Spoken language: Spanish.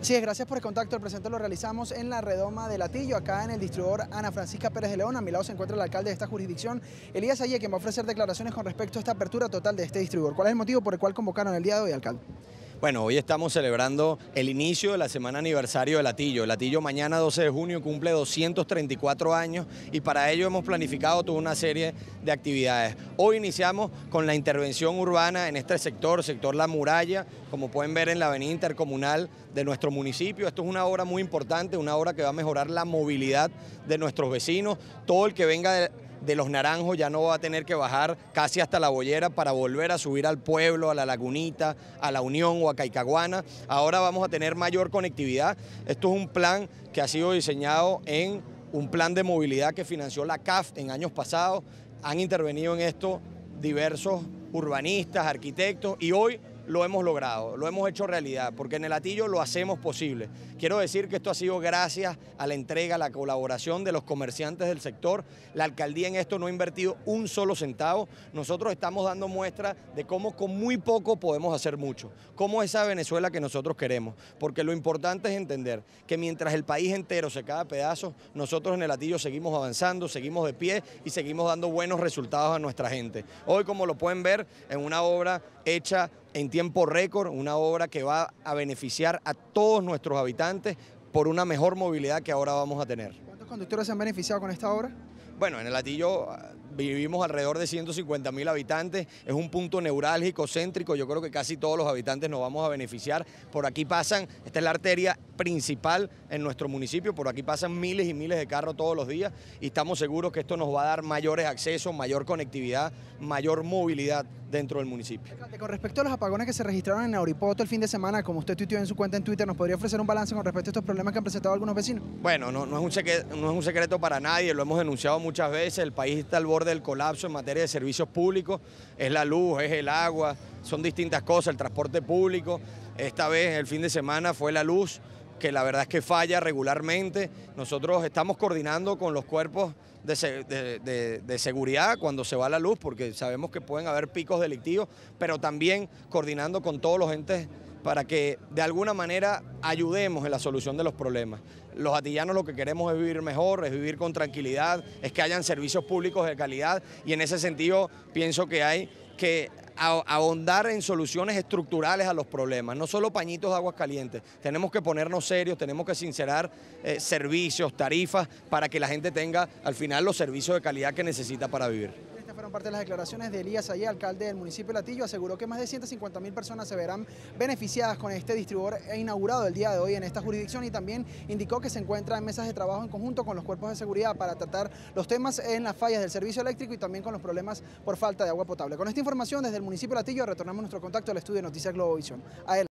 Sí, gracias por el contacto. El presente lo realizamos en la redoma de Latillo, acá en el distribuidor Ana Francisca Pérez de León. A mi lado se encuentra el alcalde de esta jurisdicción, Elías Ayé, quien va a ofrecer declaraciones con respecto a esta apertura total de este distribuidor. ¿Cuál es el motivo por el cual convocaron el día de hoy, alcalde? Bueno, hoy estamos celebrando el inicio de la semana aniversario de Latillo. Latillo mañana 12 de junio cumple 234 años y para ello hemos planificado toda una serie de actividades. Hoy iniciamos con la intervención urbana en este sector, sector La Muralla, como pueden ver en la avenida intercomunal de nuestro municipio. Esto es una obra muy importante, una obra que va a mejorar la movilidad de nuestros vecinos. Todo el que venga de de los naranjos ya no va a tener que bajar casi hasta la bollera para volver a subir al pueblo, a la lagunita, a la Unión o a Caicaguana. Ahora vamos a tener mayor conectividad. Esto es un plan que ha sido diseñado en un plan de movilidad que financió la CAF en años pasados. Han intervenido en esto diversos urbanistas, arquitectos y hoy lo hemos logrado, lo hemos hecho realidad, porque en el Atillo lo hacemos posible. Quiero decir que esto ha sido gracias a la entrega, a la colaboración de los comerciantes del sector. La alcaldía en esto no ha invertido un solo centavo. Nosotros estamos dando muestra de cómo con muy poco podemos hacer mucho, cómo es esa Venezuela que nosotros queremos, porque lo importante es entender que mientras el país entero se cae a pedazos, nosotros en el Atillo seguimos avanzando, seguimos de pie y seguimos dando buenos resultados a nuestra gente. Hoy, como lo pueden ver, en una obra hecha en tiempo récord, una obra que va a beneficiar a todos nuestros habitantes por una mejor movilidad que ahora vamos a tener. ¿Cuántos conductores se han beneficiado con esta obra? Bueno, en el Latillo ah, vivimos alrededor de 150 mil habitantes, es un punto neurálgico, céntrico, yo creo que casi todos los habitantes nos vamos a beneficiar. Por aquí pasan, esta es la arteria principal en nuestro municipio, por aquí pasan miles y miles de carros todos los días y estamos seguros que esto nos va a dar mayores accesos, mayor conectividad, mayor movilidad dentro del municipio. Con respecto a los apagones que se registraron en Auripoto el fin de semana, como usted tuiteó en su cuenta en Twitter, ¿nos podría ofrecer un balance con respecto a estos problemas que han presentado algunos vecinos? Bueno, no, no es un secreto para nadie, lo hemos denunciado muchas veces, el país está al borde del colapso en materia de servicios públicos, es la luz, es el agua, son distintas cosas, el transporte público, esta vez el fin de semana fue la luz, que la verdad es que falla regularmente. Nosotros estamos coordinando con los cuerpos de, seguridad cuando se va la luz, porque sabemos que pueden haber picos delictivos, pero también coordinando con todos los entes para que de alguna manera ayudemos en la solución de los problemas. Los atillanos lo que queremos es vivir mejor, es vivir con tranquilidad, es que hayan servicios públicos de calidad y en ese sentido pienso que hay que ahondar en soluciones estructurales a los problemas, no solo pañitos de aguas calientes. Tenemos que ponernos serios, tenemos que sincerar eh, servicios, tarifas, para que la gente tenga al final los servicios de calidad que necesita para vivir fueron parte de las declaraciones de Elías Ayé, alcalde del municipio de Latillo, aseguró que más de 150 mil personas se verán beneficiadas con este distribuidor inaugurado el día de hoy en esta jurisdicción y también indicó que se encuentra en mesas de trabajo en conjunto con los cuerpos de seguridad para tratar los temas en las fallas del servicio eléctrico y también con los problemas por falta de agua potable. Con esta información desde el municipio de Latillo retornamos nuestro contacto al estudio de Noticias Globovisión. Adelante.